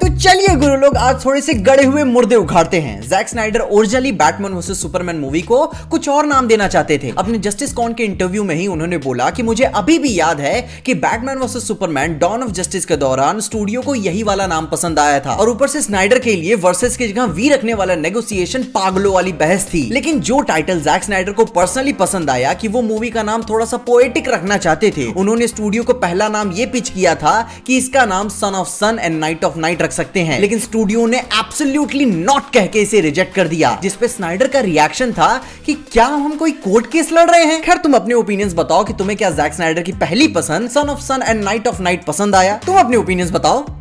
तो चलिए गुरु लोग आज थोड़े से गड़े हुए मुर्दे उखाड़ते हैं Jack Snyder originally Batman versus Superman movie को कुछ और नाम देना चाहते थे अपने जस्टिस कॉन के इंटरव्यू में ही उन्होंने बोला कि मुझे अभी भी याद है कि Batman versus Superman Dawn of Justice के दौरान स्टूडियो को यही वाला नाम पसंद आया था और ऊपर से स्नाइडर के लिए वर्सेस की जगह वी रखने वाला नेगोसिएशन पागलों वाली बहस थी लेकिन जो टाइटल जैक स्नाइडर को पर्सनली पसंद आया कि वो मूवी का नाम थोड़ा सा पोएटिक रखना चाहते थे उन्होंने स्टूडियो को पहला नाम ये पिच किया था कि इसका नाम Son of Sun and Knight of Night रख सकते हैं लेकिन स्टूडियो ने एब्सोल्युटली नॉट कह के इसे रिजेक्ट कर दिया जिसपे स्नाइडर का रिएक्शन था कि क्या हम कोई कोर्ट केस लड़ रहे हैं खैर तुम अपने ओपिनियंस बताओ कि तुम्हें क्या जैक स्नाइडर की पहली पसंद Son of Sun and Knight of Night पसंद आया तुम अपने ओपिनियंस बताओ